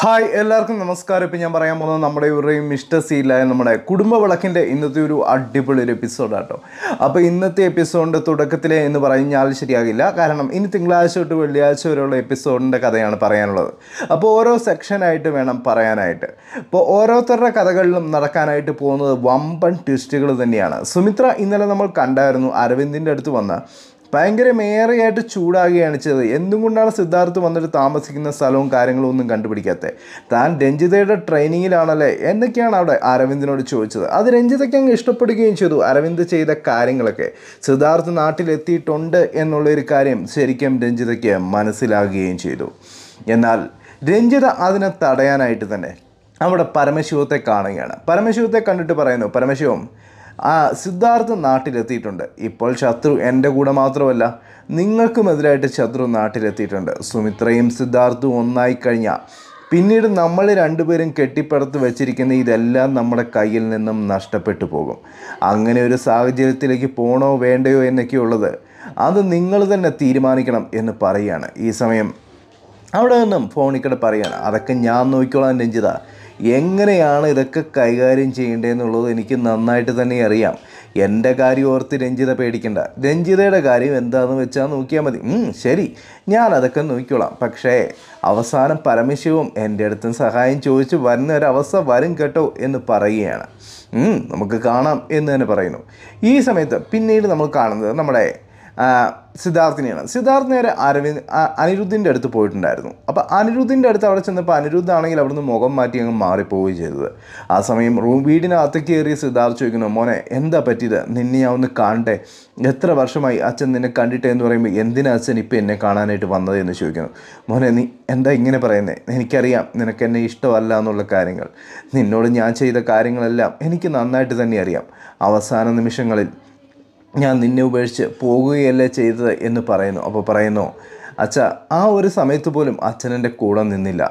hi എല്ലാവർക്കും നമസ്കാരം ഇപ്പം ഞാൻ പറയാൻ പോകുന്നത് നമ്മുടെ ഇവരുടെയും മിസ്റ്റർ സീലായ നമ്മുടെ കുടുംബ വിളക്കിൻ്റെ ഇന്നത്തെ ഒരു അടിപൊളി ഒരു എപ്പിസോഡാണ് കേട്ടോ അപ്പോൾ ഇന്നത്തെ എപ്പിസോഡിൻ്റെ തുടക്കത്തിലെ എന്ന് പറഞ്ഞാൽ ശരിയാകില്ല കാരണം ഇനി തിങ്കളാഴ്ച തൊട്ട് വെള്ളിയാഴ്ച വരെയുള്ള എപ്പിസോഡിൻ്റെ കഥയാണ് പറയാനുള്ളത് അപ്പോൾ ഓരോ സെക്ഷനായിട്ട് വേണം പറയാനായിട്ട് ഇപ്പോൾ ഓരോരുത്തരുടെ കഥകളിലും നടക്കാനായിട്ട് പോകുന്നത് വമ്പൻ ട്വിസ്റ്റുകൾ തന്നെയാണ് സുമിത്ര ഇന്നലെ നമ്മൾ കണ്ടായിരുന്നു അരവിന്ദിൻ്റെ അടുത്ത് വന്ന ഭയങ്കര മേറെയായിട്ട് ചൂടാകുകയാണ് ചെയ്തത് എന്തുകൊണ്ടാണ് സിദ്ധാർത്ഥ് വന്നിട്ട് താമസിക്കുന്ന സ്ഥലവും കാര്യങ്ങളും ഒന്നും കണ്ടുപിടിക്കാത്തത് താൻ രഞ്ജിതയുടെ ട്രെയിനിങ്ങിലാണല്ലേ എന്നൊക്കെയാണ് അവിടെ അരവിന്ദിനോട് ചോദിച്ചത് അത് രഞ്ജിതയ്ക്ക് അങ്ങ് ഇഷ്ടപ്പെടുകയും ചെയ്തു അരവിന്ദ് ചെയ്ത കാര്യങ്ങളൊക്കെ സിദ്ധാർത്ഥ് നാട്ടിലെത്തിയിട്ടുണ്ട് എന്നുള്ളൊരു കാര്യം ശരിക്കും രഞ്ജിതയ്ക്ക് മനസ്സിലാകുകയും ചെയ്തു എന്നാൽ രഞ്ജിത അതിനെ തടയാനായിട്ട് തന്നെ അവിടെ പരമശിവത്തെ കാണുകയാണ് പരമശിവത്തെ കണ്ടിട്ട് പറയുന്നു പരമശിവം ആ സിദ്ധാർത്ഥ നാട്ടിലെത്തിയിട്ടുണ്ട് ഇപ്പോൾ ശത്രു എൻ്റെ കൂടെ മാത്രമല്ല നിങ്ങൾക്കുമെതിരായിട്ട് ശത്രു നാട്ടിലെത്തിയിട്ടുണ്ട് സുമിത്രയും സിദ്ധാർത്ഥും ഒന്നായി കഴിഞ്ഞാൽ പിന്നീട് നമ്മൾ രണ്ടുപേരും കെട്ടിപ്പടുത്ത് വെച്ചിരിക്കുന്ന ഇതെല്ലാം നമ്മുടെ കയ്യിൽ നിന്നും നഷ്ടപ്പെട്ടു പോകും അങ്ങനെ ഒരു സാഹചര്യത്തിലേക്ക് പോണോ വേണ്ടയോ എന്നൊക്കെയുള്ളത് അത് നിങ്ങൾ തന്നെ തീരുമാനിക്കണം എന്ന് പറയുകയാണ് ഈ സമയം അവിടെ നിന്നും ഫോണിൽ കൂടെ പറയാണ് അതൊക്കെ ഞാൻ നോക്കിക്കോളാം രഞ്ജിത എങ്ങനെയാണ് ഇതൊക്കെ കൈകാര്യം ചെയ്യേണ്ടതെന്നുള്ളത് എനിക്ക് നന്നായിട്ട് തന്നെ അറിയാം എൻ്റെ കാര്യം ഓർത്ത് രഞ്ജിത പേടിക്കണ്ട രഞ്ജിതയുടെ കാര്യം എന്താണെന്ന് വെച്ചാൽ നോക്കിയാൽ മതി ശരി ഞാൻ അതൊക്കെ നോക്കിക്കോളാം പക്ഷേ അവസാനം പരമശിവം എൻ്റെ അടുത്ത് സഹായം ചോദിച്ച് വരുന്ന ഒരവസ്ഥ വരും കേട്ടോ എന്ന് പറയുകയാണ് നമുക്ക് കാണാം എന്ന് തന്നെ പറയുന്നു ഈ സമയത്ത് പിന്നീട് നമ്മൾ കാണുന്നത് നമ്മുടെ സിദ്ധാർത്ഥിനെയാണ് സിദ്ധാർത്ഥ നേരെ അരവിന്ദ് അനിരുദ്ധിൻ്റെ അടുത്ത് പോയിട്ടുണ്ടായിരുന്നു അപ്പോൾ അനിരുദ്ധിൻ്റെ അടുത്ത് അവിടെ ചെന്നപ്പോൾ അനിരുദ്ധ ആണെങ്കിൽ അവിടുന്ന് മുഖം മാറ്റി അങ്ങ് മാറിപ്പോവുകയും ചെയ്തത് ആ സമയം റൂം വീടിനകത്ത് കയറി സിദ്ധാർത്ഥ ചോദിക്കുന്നു മോനെ എന്താ പറ്റിയത് നിന്നെ ഞാൻ ഒന്ന് കാണട്ടെ എത്ര വർഷമായി അച്ഛൻ നിന്നെ കണ്ടിട്ടേ എന്ന് പറയുമ്പോൾ എന്തിനാ അച്ഛൻ ഇപ്പം എന്നെ കാണാനായിട്ട് വന്നത് എന്ന് ചോദിക്കുന്നു മോനെ നീ എന്താ ഇങ്ങനെ പറയുന്നത് എനിക്കറിയാം നിനക്ക് എന്നെ ഇഷ്ടമല്ല എന്നുള്ള കാര്യങ്ങൾ നിന്നോട് ഞാൻ ചെയ്ത കാര്യങ്ങളെല്ലാം എനിക്ക് നന്നായിട്ട് തന്നെ അറിയാം അവസാന നിമിഷങ്ങളിൽ ഞാൻ നിന്നെ ഉപേക്ഷിച്ച് പോകുകയല്ലേ ചെയ്തത് എന്ന് പറയുന്നു അപ്പോൾ പറയുന്നു അച്ഛ ആ ഒരു സമയത്ത് പോലും അച്ഛനെൻ്റെ കൂടെ നിന്നില്ല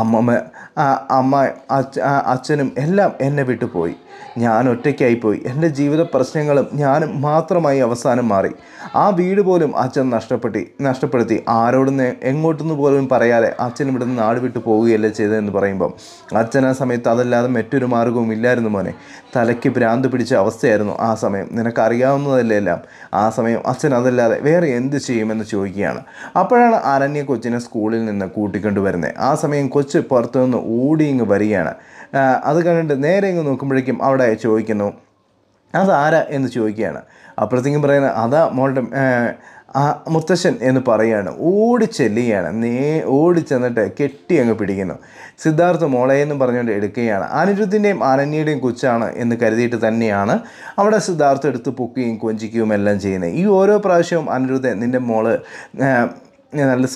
അമ്മമ്മ അമ്മ അച്ഛനും എല്ലാം എന്നെ വിട്ടു പോയി ഞാൻ ഒറ്റയ്ക്കായിപ്പോയി എൻ്റെ ജീവിത പ്രശ്നങ്ങളും ഞാനും മാത്രമായി അവസാനം മാറി ആ വീട് പോലും അച്ഛൻ നഷ്ടപ്പെട്ടി നഷ്ടപ്പെടുത്തി ആരോടൊന്ന് എങ്ങോട്ടെന്ന് പോലും പറയാതെ അച്ഛൻ ഇവിടുന്ന് നാട് വിട്ടു പോവുകയല്ല ചെയ്തതെന്ന് പറയുമ്പം അച്ഛൻ ആ സമയത്ത് അതല്ലാതെ മറ്റൊരു മാർഗവും ഇല്ലായിരുന്നു മോനെ തലയ്ക്ക് ഭ്രാന്ത് പിടിച്ച അവസ്ഥയായിരുന്നു ആ സമയം നിനക്കറിയാവുന്നതല്ലേ എല്ലാം ആ സമയം അച്ഛൻ അതല്ലാതെ വേറെ എന്ത് ചെയ്യുമെന്ന് ചോദിക്കുകയാണ് അപ്പോഴാണ് അരണ്യ കൊച്ചിനെ സ്കൂളിൽ നിന്ന് കൂട്ടിക്കൊണ്ടുവരുന്നത് ആ സമയം കൊച്ച് പുറത്തുനിന്ന് ഓടി ഇങ്ങ് വരികയാണ് അത് കണ്ടിട്ട് നേരെ ഇങ്ങ് നോക്കുമ്പോഴേക്കും അവിടെ ചോദിക്കുന്നു അതാരാ എന്ന് ചോദിക്കുകയാണ് അപ്പുറത്തേക്കും പറയുന്നത് അതാ മോളുടെ ആ മുത്തശ്ശൻ എന്ന് പറയുകയാണ് ചെല്ലുകയാണ് നേ ഓടി ചെന്നിട്ട് കെട്ടി അങ്ങ് പിടിക്കുന്നു സിദ്ധാർത്ഥ് മോളെ എന്ന് പറഞ്ഞുകൊണ്ട് എടുക്കുകയാണ് അനിരുദ്ധിൻ്റെയും അനന്യയുടെയും കൊച്ചാണ് എന്ന് കരുതിയിട്ട് തന്നെയാണ് അവിടെ സിദ്ധാർത്ഥ് എടുത്ത് പൊക്കുകയും കൊഞ്ചിക്കുകയും എല്ലാം ചെയ്യുന്നത് ഈ ഓരോ പ്രാവശ്യവും അനിരുദ്ധ നിൻ്റെ മോള് നല്ല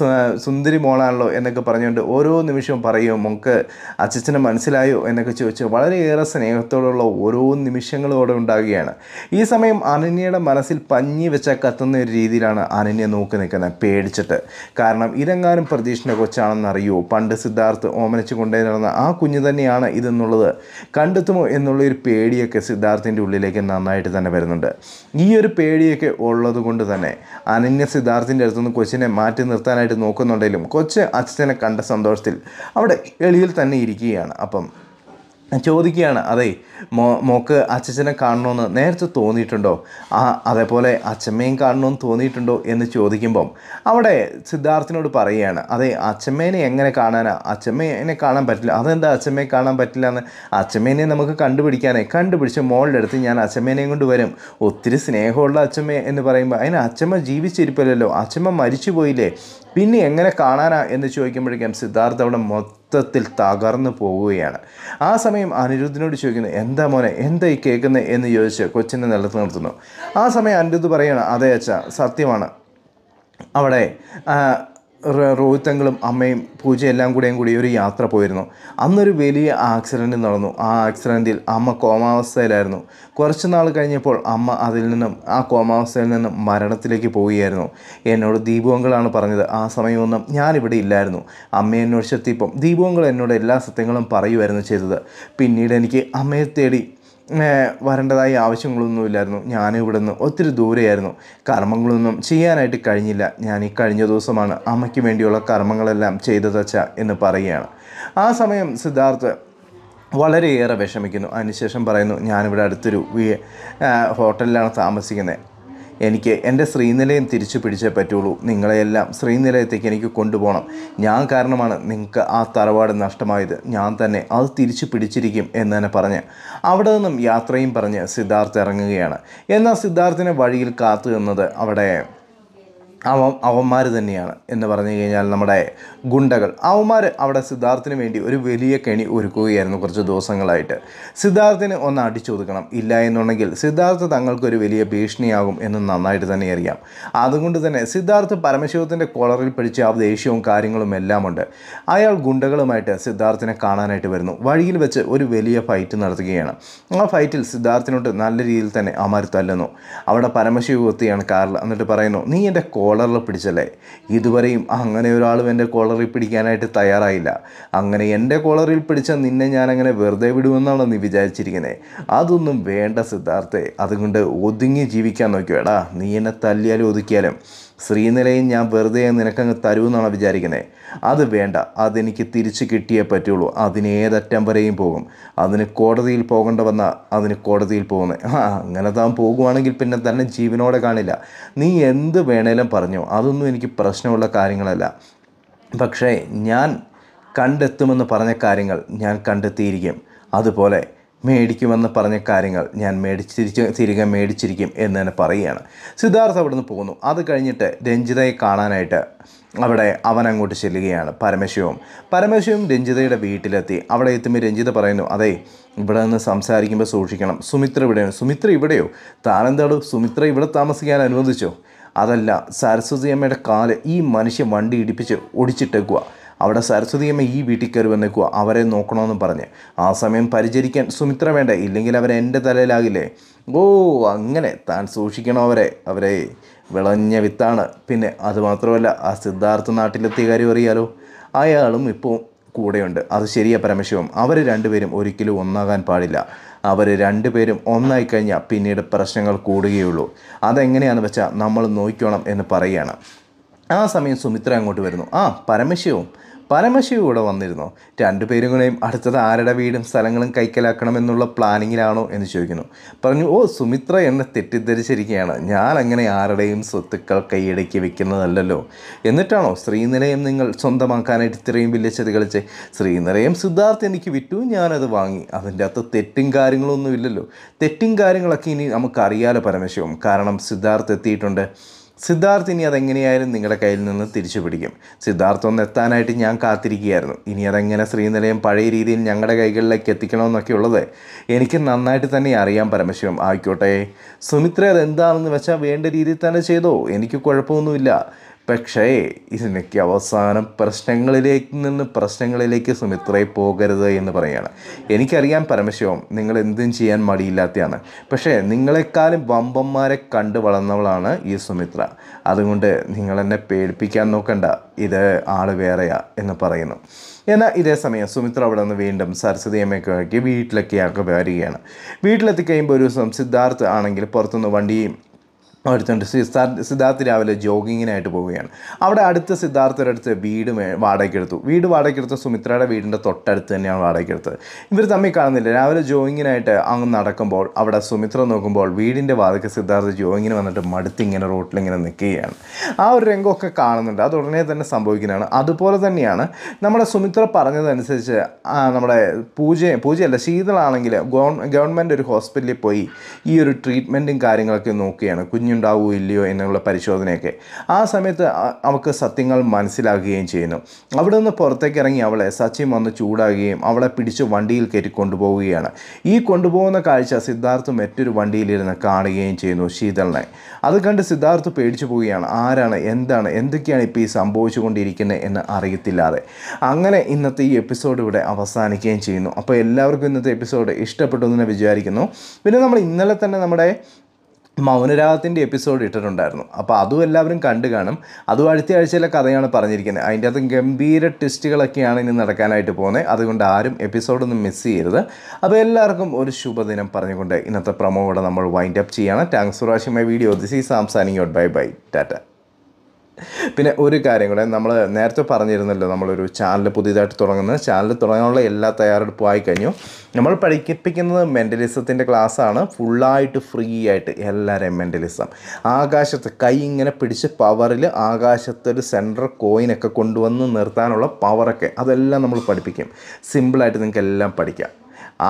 സുന്ദരി മോളാണല്ലോ എന്നൊക്കെ പറഞ്ഞുകൊണ്ട് ഓരോ നിമിഷവും പറയും നമുക്ക് അച്ഛച്ചനെ മനസ്സിലായോ എന്നൊക്കെ ചോദിച്ച് വളരെയേറെ സ്നേഹത്തോടുള്ള ഓരോ നിമിഷങ്ങളും അവിടെ ഉണ്ടാകുകയാണ് ഈ സമയം അനന്യയുടെ മനസ്സിൽ പഞ്ഞി വെച്ച കത്തുന്ന ഒരു രീതിയിലാണ് അനന്യ നോക്കി നിൽക്കുന്നത് പേടിച്ചിട്ട് കാരണം ഇതെങ്ങാനും പ്രതീക്ഷിൻ്റെ കൊച്ചാണെന്ന് അറിയുമോ പണ്ട് സിദ്ധാർത്ഥ് ഓമനിച്ച് കൊണ്ടേ നടന്ന ആ കുഞ്ഞു തന്നെയാണ് ഇതെന്നുള്ളത് കണ്ടെത്തുമോ എന്നുള്ളൊരു പേടിയൊക്കെ സിദ്ധാർത്ഥിൻ്റെ ഉള്ളിലേക്ക് നന്നായിട്ട് തന്നെ വരുന്നുണ്ട് ഈ ഒരു പേടിയൊക്കെ ഉള്ളത് കൊണ്ട് തന്നെ അനന്യ സിദ്ധാർത്ഥിൻ്റെ അടുത്തുനിന്ന് കൊച്ചിനെ മാറ്റി മാറ്റി നിർത്താനായിട്ട് നോക്കുന്നുണ്ടെങ്കിലും കൊച്ച് അച്ഛനെ കണ്ട സന്തോഷത്തിൽ അവിടെ എളിയിൽ തന്നെ ഇരിക്കുകയാണ് അപ്പം ചോദിക്കുകയാണ് അതെ മോ മോക്ക് അച്ഛച്ചനെ കാണണമെന്ന് നേരത്തെ തോന്നിയിട്ടുണ്ടോ ആ അതേപോലെ അച്ഛമ്മയും കാണണമെന്ന് തോന്നിയിട്ടുണ്ടോ എന്ന് ചോദിക്കുമ്പം അവിടെ സിദ്ധാർത്ഥിനോട് പറയുകയാണ് അതെ അച്ഛമ്മേനെ എങ്ങനെ കാണാനാ അച്ഛമ്മേനെ കാണാൻ പറ്റില്ല അതെന്താ അച്ഛമ്മയെ കാണാൻ പറ്റില്ല എന്ന് അച്ഛമ്മേനെ നമുക്ക് കണ്ടുപിടിക്കാനേ കണ്ടുപിടിച്ച് മോളുടെ അടുത്ത് ഞാൻ അച്ഛമ്മേനെയും കൊണ്ട് വരും ഒത്തിരി സ്നേഹമുള്ള അച്ഛമ്മ എന്ന് പറയുമ്പോൾ അതിന് അച്ഛമ്മ ജീവിച്ചിരിപ്പില്ലല്ലോ അച്ഛമ്മ മരിച്ചു പോയില്ലേ പിന്നെ എങ്ങനെ കാണാനാ എന്ന് ചോദിക്കുമ്പോഴേക്കും സിദ്ധാർത്ഥ അവിടെ മൊത്തം മൊത്തത്തിൽ തകർന്നു പോവുകയാണ് ആ സമയം അനിരുദ്ധിനോട് ചോദിക്കുന്നു എന്താ മോനെ എന്താ ഈ കേൾക്കുന്നത് എന്ന് ചോദിച്ച് കൊച്ചിനെ നിലത്ത് നിർത്തുന്നു ആ സമയം അനിരുദ്ധ് പറയുകയാണ് അതെ അച്ഛ സത്യമാണ് അവിടെ റോഹിത്തങ്ങളും അമ്മയും പൂജയെല്ലാം കൂടെയും കൂടി ഒരു യാത്ര പോയിരുന്നു അന്നൊരു വലിയ ആക്സിഡൻറ്റ് നടന്നു ആ ആക്സിഡൻറ്റിൽ അമ്മ കോമാവസ്ഥയിലായിരുന്നു കുറച്ച് നാൾ കഴിഞ്ഞപ്പോൾ അമ്മ അതിൽ നിന്നും ആ കോമാവസ്ഥയിൽ നിന്നും മരണത്തിലേക്ക് പോവുകയായിരുന്നു എന്നോട് ദീപുവങ്കളാണ് പറഞ്ഞത് ആ സമയമൊന്നും ഞാനിവിടെ ഇല്ലായിരുന്നു അമ്മയെ അന്വേഷിച്ചെത്തിയപ്പം ദീപുവങ്കൾ എന്നോട് എല്ലാ സത്യങ്ങളും പറയുമായിരുന്നു ചെയ്തത് പിന്നീട് എനിക്ക് അമ്മയെ തേടി വരേണ്ടതായ ആവശ്യങ്ങളൊന്നും ഞാൻ ഞാനിവിടെ നിന്ന് ഒത്തിരി ദൂരെയായിരുന്നു കർമ്മങ്ങളൊന്നും ചെയ്യാനായിട്ട് കഴിഞ്ഞില്ല ഞാൻ ഈ കഴിഞ്ഞ ദിവസമാണ് അമ്മയ്ക്ക് വേണ്ടിയുള്ള കർമ്മങ്ങളെല്ലാം ചെയ്തതച്ച എന്ന് പറയുകയാണ് ആ സമയം സിദ്ധാർത്ഥ് വളരെയേറെ വിഷമിക്കുന്നു അതിനുശേഷം പറയുന്നു ഞാനിവിടെ അടുത്തൊരു ഹോട്ടലിലാണ് താമസിക്കുന്നത് എനിക്ക് എൻ്റെ ശ്രീനിലയം തിരിച്ചു പിടിച്ചേ പറ്റുള്ളൂ നിങ്ങളെയെല്ലാം ശ്രീനിലയത്തേക്ക് എനിക്ക് കൊണ്ടുപോകണം ഞാൻ കാരണമാണ് നിങ്ങൾക്ക് ആ തറവാട് നഷ്ടമായത് ഞാൻ തന്നെ അത് തിരിച്ചു പിടിച്ചിരിക്കും എന്ന് തന്നെ പറഞ്ഞ് അവിടെ നിന്നും യാത്രയും പറഞ്ഞ് സിദ്ധാർത്ഥ് ഇറങ്ങുകയാണ് എന്നാൽ സിദ്ധാർത്ഥിനെ വഴിയിൽ കാത്തു നിന്നത് അവിടെ അവ അവന്മാർ തന്നെയാണ് എന്ന് പറഞ്ഞു കഴിഞ്ഞാൽ നമ്മുടെ ഗുണ്ടകൾ അവന്മാർ അവിടെ സിദ്ധാർത്ഥിന് വേണ്ടി ഒരു വലിയ കെണി ഒരുക്കുകയായിരുന്നു കുറച്ച് ദിവസങ്ങളായിട്ട് സിദ്ധാർത്ഥിന് ഒന്ന് അടിച്ചൊതുക്കണം ഇല്ല എന്നുണ്ടെങ്കിൽ സിദ്ധാർത്ഥ തങ്ങൾക്കൊരു വലിയ ഭീഷണിയാകും എന്ന് നന്നായിട്ട് തന്നെ അറിയാം അതുകൊണ്ട് തന്നെ സിദ്ധാർത്ഥ് പരമശിവത്തിൻ്റെ കോളറിൽ പിടിച്ച ആ ദേഷ്യവും കാര്യങ്ങളും എല്ലാം ഉണ്ട് അയാൾ ഗുണ്ടകളുമായിട്ട് സിദ്ധാർത്ഥിനെ കാണാനായിട്ട് വരുന്നു വഴിയിൽ വെച്ച് ഒരു വലിയ ഫൈറ്റ് നടത്തുകയാണ് ആ ഫൈറ്റിൽ സിദ്ധാർത്ഥിനോട്ട് നല്ല രീതിയിൽ തന്നെ അമർ തല്ലുന്നു അവിടെ പരമശിവ എത്തിയാണ് കാറിൽ എന്നിട്ട് പറയുന്നു നീ എൻ്റെ കോൾ കോളറിൽ പിടിച്ചല്ലേ ഇതുവരെയും അങ്ങനെ ഒരാളും എൻ്റെ കോളറിൽ പിടിക്കാനായിട്ട് തയ്യാറായില്ല അങ്ങനെ എൻ്റെ കോളറിൽ പിടിച്ച നിന്നെ ഞാനങ്ങനെ വെറുതെ വിടുമെന്നാണ് നീ വിചാരിച്ചിരിക്കുന്നത് അതൊന്നും വേണ്ട സിദ്ധാർത്ഥേ അതുകൊണ്ട് ഒതുങ്ങി ജീവിക്കാൻ നോക്കിയോടാ നീ എന്നെ തല്ലിയാലും ഒതുക്കിയാലും ശ്രീനിലയും ഞാൻ വെറുതെ നിനക്കങ്ങ് തരുമെന്നാണ് വിചാരിക്കുന്നത് അത് വേണ്ട അതെനിക്ക് തിരിച്ചു കിട്ടിയേ പറ്റുള്ളൂ അതിനേതറ്റം വരെയും പോകും അതിന് കോടതിയിൽ പോകേണ്ട വന്ന അതിന് കോടതിയിൽ പോകുന്നത് ആ അങ്ങനെ താൻ പോകുവാണെങ്കിൽ പിന്നെ തന്നെ ജീവനോടെ കാണില്ല നീ എന്ത് വേണേലും പറഞ്ഞു അതൊന്നും എനിക്ക് പ്രശ്നമുള്ള കാര്യങ്ങളല്ല പക്ഷേ ഞാൻ കണ്ടെത്തുമെന്ന് പറഞ്ഞ കാര്യങ്ങൾ ഞാൻ കണ്ടെത്തിയിരിക്കും അതുപോലെ മേടിക്കുമെന്ന് പറഞ്ഞ കാര്യങ്ങൾ ഞാൻ മേടിച്ചിരിച്ച് തിരികെ മേടിച്ചിരിക്കും എന്ന് തന്നെ പറയുകയാണ് സിദ്ധാർത്ഥ് അവിടെ നിന്ന് പോകുന്നു അത് കഴിഞ്ഞിട്ട് രഞ്ജിതയെ കാണാനായിട്ട് അവിടെ അവൻ അങ്ങോട്ട് ചെല്ലുകയാണ് പരമശിവം പരമശിവം രഞ്ജിതയുടെ വീട്ടിലെത്തി അവിടെ എത്തുമ്പോൾ രഞ്ജിത പറയുന്നു അതെ ഇവിടെ നിന്ന് സംസാരിക്കുമ്പോൾ സൂക്ഷിക്കണം സുമിത്ര ഇവിടെയാണ് സുമിത്ര ഇവിടെയോ താനെന്താണ് സുമിത്ര ഇവിടെ താമസിക്കാൻ അനുവദിച്ചോ അതല്ല സരസ്വതി അമ്മയുടെ കാല് ഈ മനുഷ്യൻ വണ്ടി ഇടിപ്പിച്ച് ഒടിച്ചിട്ടേക്കുക അവിടെ സരസ്വതിയമ്മ ഈ വീട്ടിൽ കയറി വന്നേക്കുക അവരെ നോക്കണമെന്ന് പറഞ്ഞ് ആ സമയം പരിചരിക്കാൻ സുമിത്ര വേണ്ട ഇല്ലെങ്കിൽ അവരെ എൻ്റെ തലയിലാകില്ലേ ഓ അങ്ങനെ താൻ സൂക്ഷിക്കണം അവരെ അവരെ വിളഞ്ഞ വിത്താണ് പിന്നെ അതുമാത്രമല്ല ആ സിദ്ധാർത്ഥ നാട്ടിലെത്തിയ കാര്യം അറിയാലോ അയാളും ഇപ്പോൾ കൂടെയുണ്ട് അത് ശരിയാ പരമശിവം അവർ രണ്ടുപേരും ഒരിക്കലും ഒന്നാകാൻ പാടില്ല അവർ രണ്ടുപേരും ഒന്നായി കഴിഞ്ഞാൽ പിന്നീട് പ്രശ്നങ്ങൾ കൂടുകയുള്ളൂ അതെങ്ങനെയാണെന്ന് വെച്ചാൽ നമ്മൾ നോക്കണം എന്ന് പറയുകയാണ് ആ സമയം സുമിത്ര അങ്ങോട്ട് വരുന്നു ആ പരമശിവം പരമശിവ് ഇവിടെ വന്നിരുന്നു രണ്ടുപേരും കൂടെയും അടുത്തത് ആരുടെ വീടും സ്ഥലങ്ങളും കൈക്കലാക്കണമെന്നുള്ള പ്ലാനിങ്ങിലാണോ എന്ന് ചോദിക്കുന്നു പറഞ്ഞു ഓ സുമിത്ര എന്നെ തെറ്റിദ്ധരിച്ചിരിക്കുകയാണ് ഞാൻ അങ്ങനെ ആരുടെയും സ്വത്തുക്കൾ കൈയടക്കി വെക്കുന്നതല്ലല്ലോ എന്നിട്ടാണോ ശ്രീനിലയം നിങ്ങൾ സ്വന്തമാക്കാനായിട്ട് ഇത്രയും വലിയ ചെതി കളിച്ച് ശ്രീനിലയം സിദ്ധാർത്ഥ് എനിക്ക് വിറ്റു ഞാനത് വാങ്ങി അതിൻ്റെ അകത്ത് തെറ്റും കാര്യങ്ങളൊന്നും ഇല്ലല്ലോ തെറ്റും കാര്യങ്ങളൊക്കെ ഇനി നമുക്കറിയാലോ പരമശിവം കാരണം സിദ്ധാർത്ഥ് എത്തിയിട്ടുണ്ട് സിദ്ധാർത്ഥ് ഇനി അതെങ്ങനെയായാലും നിങ്ങളുടെ കയ്യിൽ നിന്ന് തിരിച്ചു പിടിക്കും സിദ്ധാർത്ഥ് ഒന്ന് എത്താനായിട്ട് ഞാൻ കാത്തിരിക്കുകയായിരുന്നു ഇനി അതെങ്ങനെ ശ്രീനിലയം പഴയ രീതിയിൽ ഞങ്ങളുടെ കൈകളിലേക്ക് എത്തിക്കണമെന്നൊക്കെ ഉള്ളത് എനിക്ക് നന്നായിട്ട് തന്നെ അറിയാം പരമശിവം ആയിക്കോട്ടെ സുമിത്ര അതെന്താണെന്ന് വെച്ചാൽ വേണ്ട രീതിയിൽ തന്നെ ചെയ്തോ എനിക്ക് കുഴപ്പമൊന്നുമില്ല പക്ഷേ ഇതിനൊക്കെ അവസാനം പ്രശ്നങ്ങളിലേക്ക് നിന്ന് പ്രശ്നങ്ങളിലേക്ക് സുമിത്രയെ പോകരുത് എന്ന് പറയുകയാണ് എനിക്കറിയാം പരമശിവം നിങ്ങൾ എന്തും ചെയ്യാൻ മടിയില്ലാത്തതാണ് പക്ഷേ നിങ്ങളെക്കാളും വമ്പന്മാരെ കണ്ടു വളർന്നവളാണ് ഈ സുമിത്ര അതുകൊണ്ട് നിങ്ങളെന്നെ പേടിപ്പിക്കാൻ നോക്കണ്ട ഇത് ആൾ വേറെയാ എന്ന് പറയുന്നു എന്നാൽ ഇതേ സമയം സുമിത്ര അവിടെ നിന്ന് വീണ്ടും സരസ്വതിയമ്മയൊക്കെ ആക്കി വീട്ടിലൊക്കെ ആക്കി വരികയാണ് വീട്ടിലെത്തിക്കഴിയുമ്പോൾ ഒരു ദിവസം സിദ്ധാർത്ഥ് ആണെങ്കിൽ പുറത്തുനിന്ന് വണ്ടിയും അടുത്തുണ്ട് സിദ്ധാർത്ഥ് സിദ്ധാർത്ഥ് രാവിലെ ജോഗിങ്ങിനായിട്ട് പോവുകയാണ് അവിടെ അടുത്ത സിദ്ധാർത്ഥയുടെ അടുത്ത് വീട് വാടകയ്ക്കെടുത്തു വീട് വാടകയ്ക്കെടുത്ത സുമിത്രയുടെ വീടിൻ്റെ തൊട്ടടുത്ത് തന്നെയാണ് വാടകയ്ക്കെടുത്തത് ഇവർ തമ്മിൽ കാണുന്നില്ല രാവിലെ ജോഗിങ്ങിനായിട്ട് അങ്ങ് നടക്കുമ്പോൾ അവിടെ സുമിത്ര നോക്കുമ്പോൾ വീടിൻ്റെ വാതക സിദ്ധാർത്ഥ ജോഗിങ്ങിന് വന്നിട്ട് മടുത്തിങ്ങനെ റോട്ടിലിങ്ങനെ നിൽക്കുകയാണ് ആ ഒരു രംഗമൊക്കെ കാണുന്നുണ്ട് അത് ഉടനെ തന്നെ സംഭവിക്കുന്നതാണ് അതുപോലെ തന്നെയാണ് നമ്മുടെ സുമിത്ര പറഞ്ഞതനുസരിച്ച് നമ്മുടെ പൂജ പൂജയല്ല ശീതളാണെങ്കിൽ ഗവൺമെൻറ് ഒരു ഹോസ്പിറ്റലിൽ പോയി ഈ ഒരു ട്രീറ്റ്മെൻറ്റും കാര്യങ്ങളൊക്കെ നോക്കുകയാണ് കുഞ്ഞു ചൊറിഞ്ഞുണ്ടാവുമോ ഇല്ലയോ എന്നുള്ള പരിശോധനയൊക്കെ ആ സമയത്ത് അവൾക്ക് സത്യങ്ങൾ മനസ്സിലാക്കുകയും ചെയ്യുന്നു അവിടെ നിന്ന് പുറത്തേക്ക് ഇറങ്ങി അവളെ സച്ചിൻ വന്ന് ചൂടാകുകയും അവളെ പിടിച്ച് വണ്ടിയിൽ കയറ്റി കൊണ്ടുപോവുകയാണ് ഈ കൊണ്ടുപോകുന്ന കാഴ്ച സിദ്ധാർത്ഥ് മറ്റൊരു വണ്ടിയിലിരുന്ന് കാണുകയും ചെയ്യുന്നു ശീതളിനെ അത് കണ്ട് സിദ്ധാർത്ഥ് പേടിച്ചു പോവുകയാണ് ആരാണ് എന്താണ് എന്തൊക്കെയാണ് ഇപ്പോൾ ഈ സംഭവിച്ചുകൊണ്ടിരിക്കുന്നത് എന്ന് അറിയത്തില്ലാതെ അങ്ങനെ ഇന്നത്തെ ഈ എപ്പിസോഡ് ഇവിടെ അവസാനിക്കുകയും ചെയ്യുന്നു അപ്പോൾ എല്ലാവർക്കും ഇന്നത്തെ എപ്പിസോഡ് ഇഷ്ടപ്പെട്ടു എന്ന് വിചാരിക്കുന്നു പിന്നെ നമ്മൾ ഇന്നലെ തന്നെ നമ്മുടെ മൗനരാഗത്തിൻ്റെ എപ്പിസോഡ് ഇട്ടിട്ടുണ്ടായിരുന്നു അപ്പോൾ അതും എല്ലാവരും കണ്ടു കാണും അതും അടുത്ത ആഴ്ചയിലെ കഥയാണ് പറഞ്ഞിരിക്കുന്നത് അതിൻ്റെ അകത്ത് ഗംഭീര ട്വിസ്റ്റുകളൊക്കെയാണ് ഇനി നടക്കാനായിട്ട് പോകുന്നത് അതുകൊണ്ട് ആരും എപ്പിസോഡൊന്നും മിസ് ചെയ്യരുത് അപ്പോൾ എല്ലാവർക്കും ഒരു ശുഭദിനം പറഞ്ഞുകൊണ്ട് ഇന്നത്തെ പ്രൊമോ കൂടെ നമ്മൾ വൈൻഡ് അപ്പ് ചെയ്യണം thanks for my video this is സാംസാനിങ് ഔട്ട് ബൈ ബൈ ടാറ്റ പിന്നെ ഒരു കാര്യം കൂടെ നമ്മൾ നേരത്തെ പറഞ്ഞിരുന്നല്ലോ നമ്മളൊരു ചാനൽ പുതിയതായിട്ട് തുടങ്ങുന്നത് ചാനൽ തുടങ്ങാനുള്ള എല്ലാ തയ്യാറെടുപ്പും ആയി കഴിഞ്ഞു നമ്മൾ പഠിപ്പിക്കുന്നത് മെൻ്റലിസത്തിൻ്റെ ക്ലാസ്സാണ് ഫുള്ളായിട്ട് ഫ്രീ ആയിട്ട് എല്ലാവരെയും മെൻ്റലിസം ആകാശത്ത് കൈ ഇങ്ങനെ പിടിച്ച് പവറിൽ ആകാശത്തൊരു സെൻട്രൽ കോയിനൊക്കെ കൊണ്ടുവന്ന് നിർത്താനുള്ള പവറൊക്കെ അതെല്ലാം നമ്മൾ പഠിപ്പിക്കും സിമ്പിളായിട്ട് നിങ്ങൾക്ക് എല്ലാം പഠിക്കാം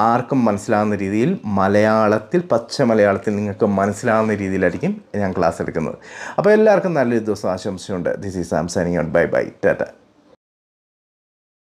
ആർക്കും മനസ്സിലാവുന്ന രീതിയിൽ മലയാളത്തിൽ പച്ച മലയാളത്തിൽ നിങ്ങൾക്ക് മനസ്സിലാവുന്ന രീതിയിലായിരിക്കും ഞാൻ ക്ലാസ് എടുക്കുന്നത് അപ്പോൾ എല്ലാവർക്കും നല്ലൊരു ദിവസം ആശംസയുണ്ട് ദിസ് ഈസ് സാംസാനിങ് ബൈ ബൈ ടാറ്റ